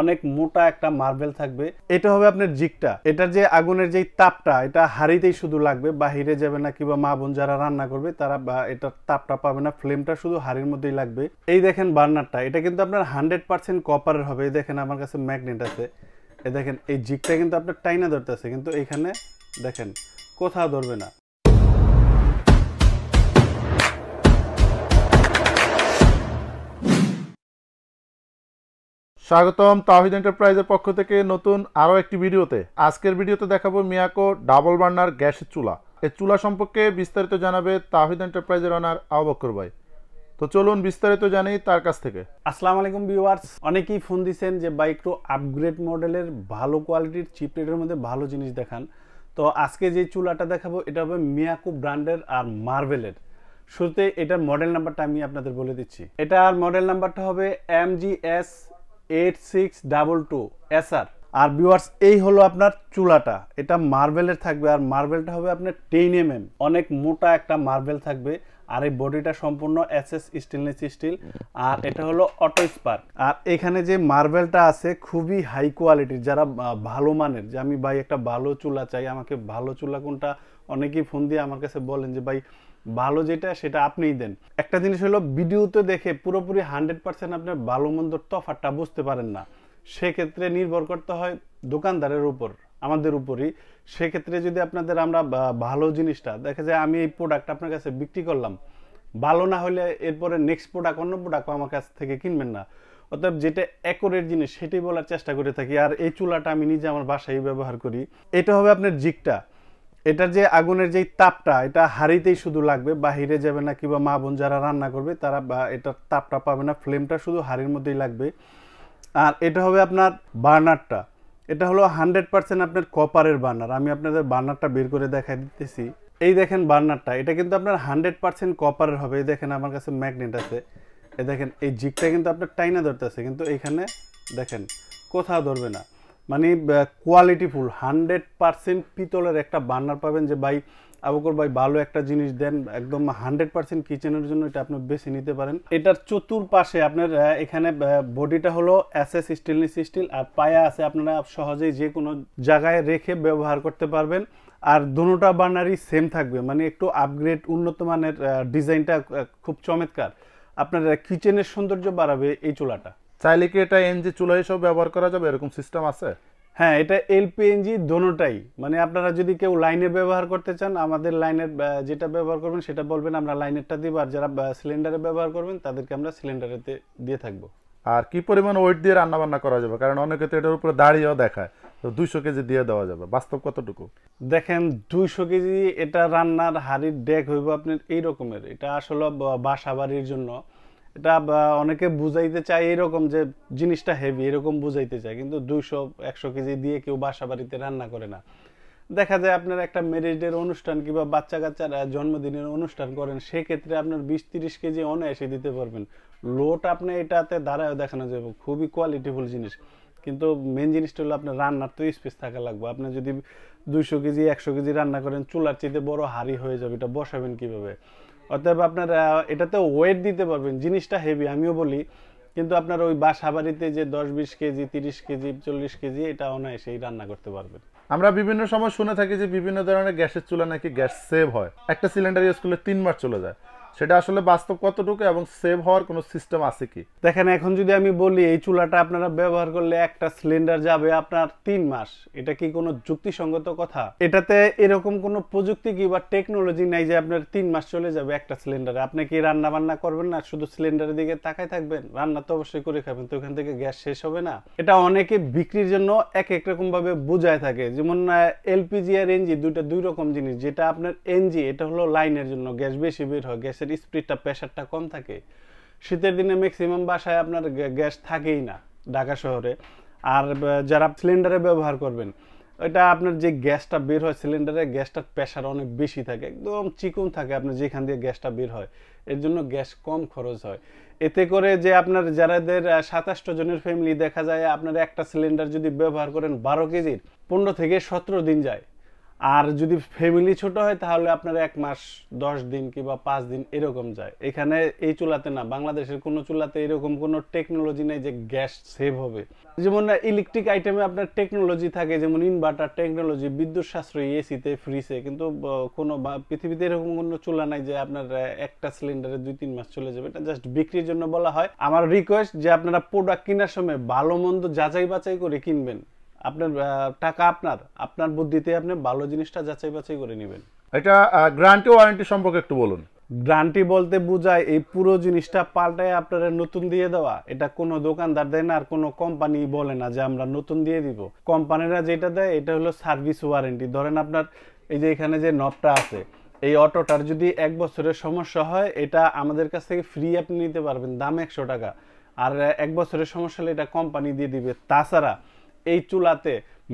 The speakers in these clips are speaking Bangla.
অনেক মোটা একটা মার্বেল থাকবে এটা হবে আপনার জিকটা এটা যে আগুনের যে তাপটা এটা হারিতেই শুধু লাগবে বাহিরে যাবে না কিংবা মা বোন যারা রান্না করবে তারা বা এটা তাপটা পাবে না ফ্লেমটা শুধু হাড়ির মধ্যেই লাগবে এই দেখেন বার্নারটা এটা কিন্তু আপনার হান্ড্রেড পার্সেন্ট কপারের হবে এই দেখেন আমার কাছে ম্যাগনেট আছে এ দেখেন এই জিকটা কিন্তু আপনার টাইনা ধরতেছে কিন্তু এইখানে দেখেন কোথাও ধরবে না স্বাগতম তাহিদ এন্টারপ্রাইজের পক্ষ থেকে নতুন আরও একটি ভিডিওতে আজকের ভিডিওতে দেখাবো মিয়াকো ডাবল বার্নার গ্যাসের চুলা এই চুলা সম্পর্কে বিস্তারিত জানাবে তাহিদ এন্টারপ্রাইজের অনার আবকর ভাই তো চলুন বিস্তারিত জানি তার কাছ থেকে আসসালাম আলাইকুম ভিউয়ার্স অনেকেই ফোন দিচ্ছেন যে বাইক একটু আপগ্রেড মডেলের ভালো কোয়ালিটির চিপ রেটের মধ্যে ভালো জিনিস দেখান তো আজকে যে চুলাটা দেখাবো এটা হবে মিয়াকো ব্র্যান্ডের আর মার্বেলের শুরুতে এটার মডেল নাম্বারটা আমি আপনাদের বলে দিচ্ছি এটার মডেল নাম্বারটা হবে M G S eight six double two SR আর ভিউয়ার্স এই হলো আপনার চুলাটা এটা মার্বেলের থাকবে আর মার্বেলটা হবে আপনার টেন এম এম অনেক মোটা একটা মার্বেল থাকবে আর এই বডিটা সম্পূর্ণ এসএস স্টেনলেস স্টিল আর এটা হলো অটো স্পার্ক আর এখানে যে মার্বেলটা আছে খুবই হাই কোয়ালিটির যারা ভালো মানের যে আমি ভাই একটা ভালো চুলা চাই আমাকে ভালো চুলা কোনটা অনেকেই ফোন দিয়ে আমার কাছে বলেন যে ভাই ভালো যেটা সেটা আপনিই দেন একটা জিনিস হলো ভিডিওতে দেখে পুরোপুরি হান্ড্রেড পার্সেন্ট আপনার ভালো মন্দ তফাটটা বুঝতে পারেন না সেক্ষেত্রে নির্ভর করতে হয় দোকানদারের উপর আমাদের উপরই সেক্ষেত্রে যদি আপনাদের আমরা ভালো জিনিসটা দেখা যায় আমি এই প্রোডাক্ট আপনার কাছে বিক্রি করলাম ভালো না হলে এরপরে নেক্সট প্রোডাক্ট অন্য প্রোডাক্ট আমার কাছ থেকে কিনবেন না অর্থাৎ যেটা একরের জিনিস সেটাই বলার চেষ্টা করে থাকি আর এই চুলাটা আমি নিজে আমার বাসায় ব্যবহার করি এটা হবে আপনার জিকটা এটার যে আগুনের যে তাপটা এটা হারিতেই শুধু লাগবে বাহিরে যাবে না কিংবা মা বোন যারা রান্না করবে তারা বা এটার তাপটা পাবে না ফ্লেমটা শুধু হাড়ির মধ্যেই লাগবে আর এটা হবে আপনার বার্নারটা এটা হলো হান্ড্রেড পার্সেন্ট আপনার কপারের বার্নার আমি আপনাদের বার্নারটা বের করে দেখা দিতেছি এই দেখেন বার্নারটা এটা কিন্তু আপনার হান্ড্রেড পার্সেন্ট কপারের হবে এই দেখেন আমার কাছে ম্যাগনেট আছে এ দেখেন এই জিকটা কিন্তু আপনার টাইনা ধরতেছে কিন্তু এইখানে দেখেন কোথাও ধরবে না মানে কোয়ালিটিফুল হান্ড্রেড পারসেন্ট পিতলের একটা বার্নার পাবেন যে ভাই আবুকর ভাই ভালো একটা জিনিস দেন একদম হান্ড্রেড পার্সেন্ট কিচেনের জন্য এটা আপনি বেছে নিতে পারেন এটার চতুর্পাশে আপনার এখানে বডিটা হলো এস এস স্টেনলেস স্টিল আর পায়া আছে আপনারা সহজেই যে কোনো জায়গায় রেখে ব্যবহার করতে পারবেন আর দুটা বার্নারই সেম থাকবে মানে একটু আপগ্রেড উন্নত মানের ডিজাইনটা খুব চমৎকার আপনার কিচেনের সৌন্দর্য বাড়াবে এই চুলাটা চাইলে কি এটা এনজি চুলা হিসেবে ব্যবহার করা যাবে এরকম সিস্টেম আছে হ্যাঁ এটা এলপিএনজি দোনোটাই মানে আপনারা যদি কেউ লাইনে ব্যবহার করতে চান আমাদের লাইনের যেটা ব্যবহার করবেন সেটা বলবেন আমরা লাইনেরটা দিব আর যারা সিলিন্ডারে ব্যবহার করবেন তাদেরকে আমরা সিলিন্ডারেতে দিয়ে থাকবো আর কি পরিমাণ ওয়েট দিয়ে রান্না বান্না করা যাবে কারণ অনেকে তো এটার উপরে দাঁড়িয়েও দেখায় তো দুইশো কেজি দিয়ে দেওয়া যাবে বাস্তব কতটুকু দেখেন দুইশো কেজি এটা রান্নার হাড়ির ডেক হইব আপনার এই রকমের এটা আসলে বাসা বাড়ির জন্য এটা অনেকে বুঝাইতে চায় এরকম যে জিনিসটা হেভি এরকম বুঝাইতে চায় কিন্তু দুইশো একশো কেজি দিয়ে কেউ বাসা বাড়িতে রান্না করে না দেখা যায় আপনার একটা ম্যারেজের অনুষ্ঠান কিংবা বাচ্চা কাচ্চারা জন্মদিনের অনুষ্ঠান করেন সেক্ষেত্রে আপনার বিশ তিরিশ কেজি অনায়াসে দিতে পারবেন লোট আপনি এটাতে দাঁড়ায় দেখানো যাবে খুবই কোয়ালিটিফুল জিনিস কিন্তু মেন জিনিসটা হলো আপনার রান্নার তো স্পেস থাকা লাগবে আপনি যদি দুইশো কেজি একশো কেজি রান্না করেন চুলার চেয়ে বড় হাড়ি হয়ে যাবে এটা বসাবেন কিভাবে অতএব আপনার এটাতে ওয়েট দিতে পারবেন জিনিসটা হেভি আমিও বলি কিন্তু আপনার ওই বাসা বাড়িতে যে দশ বিশ কেজি তিরিশ কেজি চল্লিশ কেজি এটা অনায়াসেই রান্না করতে পারবেন আমরা বিভিন্ন সময় শুনে থাকি যে বিভিন্ন ধরনের গ্যাসের চুলা নাকি গ্যাস সেভ হয় একটা সিলিন্ডার ইউজ করলে তিনবার চলে যায় সেটা আসলে বাস্তব কতটুকু এবং সেভ হওয়ার কোনো সিস্টেম আছে কি দেখেন এখন যদি আমি বলি এই চুলাটা আপনারা ব্যবহার করলে একটা সিলিন্ডার যাবে আপনার তিন মাস এটা কি কোনো যুক্তিসঙ্গত কথা এটাতে এরকম কোনো প্রযুক্তি কি বা টেকনোলজি নাই যে আপনার তিন মাস চলে যাবে একটা সিলিন্ডারে আপনি কি রান্না বান্না করবেন না শুধু সিলিন্ডারের দিকে তাকাই থাকবেন রান্না তো অবশ্যই করে খাবেন তো ওখান থেকে গ্যাস শেষ হবে না এটা অনেকে বিক্রির জন্য এক এক রকম ভাবে বোঝায় থাকে যেমন এলপিজি আর এনজি দুইটা দুই রকম জিনিস যেটা আপনার এনজি এটা হলো লাইনের জন্য গ্যাস বেশি বের হয় গ্যাস গ্যাসের স্পিডটা প্রেশারটা কম থাকে শীতের দিনে ম্যাক্সিমাম বাসায় আপনার গ্যাস থাকেই না ঢাকা শহরে আর যারা সিলিন্ডারে ব্যবহার করবেন ওইটা আপনার যে গ্যাসটা বের হয় সিলিন্ডারে গ্যাসটার প্রেশার অনেক বেশি থাকে একদম চিকুন থাকে আপনার যেখান দিয়ে গ্যাসটা বের হয় এর জন্য গ্যাস কম খরচ হয় এতে করে যে আপনার যারাদের সাতাশটা জনের ফ্যামিলি দেখা যায় আপনার একটা সিলিন্ডার যদি ব্যবহার করেন বারো কেজির পনেরো থেকে সতেরো দিন যায় আর যদি ফ্যামিলি ছোট হয় তাহলে আপনার এক মাস দশ দিন কিংবা পাঁচ দিন এরকম যায় এখানে এই চুলাতে না বাংলাদেশের কোনো চুলাতে এরকম কোনো টেকনোলজি নেই যে গ্যাস সেভ হবে যেমন ইলেকট্রিক আইটেমে আপনার টেকনোলজি থাকে যেমন ইনভার্টার টেকনোলজি বিদ্যুৎ সাশ্রয়ী এসিতে ফ্রিজে কিন্তু কোনো পৃথিবীতে এরকম কোনো চুলা নাই যে আপনার একটা সিলিন্ডারে দুই তিন মাস চলে যাবে এটা জাস্ট বিক্রির জন্য বলা হয় আমার রিকোয়েস্ট যে আপনারা প্রোডাক্ট কেনার সময় ভালো মন্দ যাচাই বাছাই করে কিনবেন আপনার টাকা আপনার আপনার বুদ্ধিতে আপনি ভালো জিনিসটা যাচাই বাছাই করে নেবেন এটা গ্রান্টি ওয়ারেন্টি সম্পর্কে একটু বলুন গ্রান্টি বলতে বোঝায় এই পুরো জিনিসটা পাল্টায় আপনারা নতুন দিয়ে দেওয়া এটা কোনো দোকানদার দেয় না আর কোনো কোম্পানি বলে না যে আমরা নতুন দিয়ে দিব কোম্পানিরা যেটা দেয় এটা হলো সার্ভিস ওয়ারেন্টি ধরেন আপনার এই যে এখানে যে নবটা আছে এই অটোটার যদি এক বছরের সমস্যা হয় এটা আমাদের কাছ থেকে ফ্রি আপনি নিতে পারবেন দাম একশো টাকা আর এক বছরের সমস্যা হলে এটা কোম্পানি দিয়ে দিবে তাছাড়া এই চুলাতে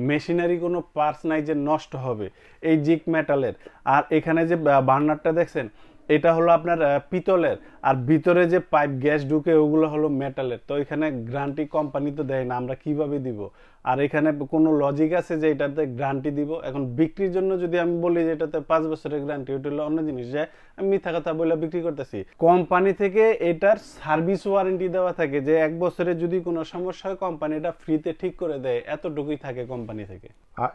মেশিনারি কোনো পার্টস নাই যে নষ্ট হবে এই জিক মেটালের আর এখানে যে বার্নারটা দেখছেন এটা হলো আপনার পিতলের আর ভিতরে যে পাইপ গ্যাস ঢুকে ওগুলো হলো মেটালের তো এখানে গ্রান্টি কোম্পানি তো দেয় না আমরা কিভাবে দিব আর এখানে কোনো লজিক আছে যে এটাতে গ্রান্টি দিব এখন বিক্রির জন্য যদি আমি বলি যে এটাতে পাঁচ বছরের গ্রান্টি ওটা হলো অন্য জিনিস যে আমি মিথ্যা কথা বলে বিক্রি করতেছি কোম্পানি থেকে এটার সার্ভিস ওয়ারেন্টি দেওয়া থাকে যে এক বছরে যদি কোনো সমস্যা হয় কোম্পানি এটা ফ্রিতে ঠিক করে দেয় এতটুকুই থাকে কোম্পানি থেকে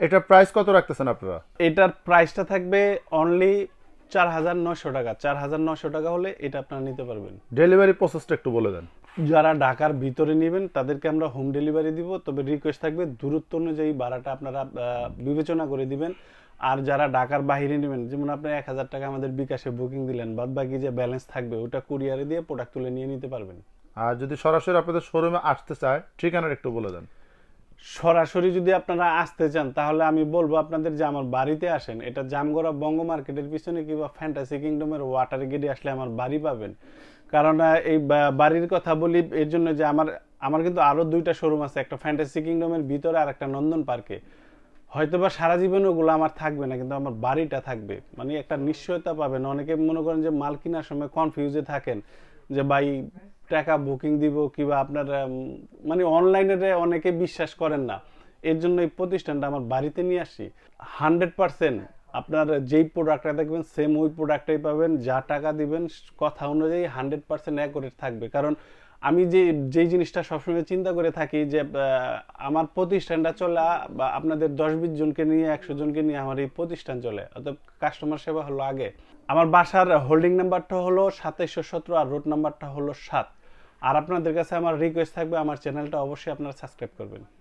এটার প্রাইস কত রাখতেছেন আপনারা এটার প্রাইসটা থাকবে অনলি চার হাজার নশো টাকা চার হাজার নশো টাকা হলে এটা আপনারা নিতে পারবেন ডেলিভারি প্রসেসটা একটু বলে দেন যারা ঢাকার ভিতরে নেবেন তাদেরকে আমরা হোম ডেলিভারি দিব তবে রিকোয়েস্ট থাকবে দূরত্ব অনুযায়ী ভাড়াটা আপনারা বিবেচনা করে দিবেন আর যারা ঢাকার বাহিরে নেবেন যেমন আপনি এক হাজার টাকা আমাদের বিকাশে বুকিং দিলেন বাদ বাকি যে ব্যালেন্স থাকবে ওটা কুরিয়ারে দিয়ে প্রোডাক্ট তুলে নিয়ে নিতে পারবেন আর যদি সরাসরি আপনাদের শোরুমে আসতে চায় ঠিকানাটা একটু বলে দেন সরাসরি যদি আপনারা আসতে চান তাহলে আমি বলবো আপনাদের যে আমার বাড়িতে আসেন এটা জামগড়া বঙ্গ মার্কেটের পিছনে কিংবা ফ্যান্টাসি কিংডমের ওয়াটার গেটে আসলে আমার বাড়ি পাবেন কারণ এই বাড়ির কথা বলি এর জন্য যে আমার আমার কিন্তু আরও দুইটা শোরুম আছে একটা ফ্যান্টাসি কিংডমের ভিতরে আর একটা নন্দন পার্কে বা সারা জীবন ওগুলো আমার থাকবে না কিন্তু আমার বাড়িটা থাকবে মানে একটা নিশ্চয়তা পাবেন অনেকে মনে করেন যে মাল কেনার সময় কনফিউজে থাকেন যে ভাই টাকা বুকিং দিব কিবা আপনার মানে অনলাইনে অনেকে বিশ্বাস করেন না এর জন্য এই প্রতিষ্ঠানটা আমার বাড়িতে নিয়ে আসি হান্ড্রেড পারসেন্ট আপনার যেই প্রোডাক্টটা দেখবেন সেম ওই প্রোডাক্টটাই পাবেন যা টাকা দিবেন কথা অনুযায়ী হান্ড্রেড পারসেন্ট অ্যাকোরেট থাকবে কারণ আমি যে যেই জিনিসটা সবসময় চিন্তা করে থাকি যে আমার প্রতিষ্ঠানটা চলা বা আপনাদের দশ বিশ জনকে নিয়ে একশো জনকে নিয়ে আমার এই প্রতিষ্ঠান চলে অর্থাৎ কাস্টমার সেবা হলো আগে আমার বাসার হোল্ডিং নাম্বারটা হলো সাতাইশশো সতেরো আর রোড নাম্বারটা হলো সাত আর আপনাদের কাছে আমার রিকোয়েস্ট থাকবে আমার চ্যানেলটা অবশ্যই আপনারা সাবস্ক্রাইব করবেন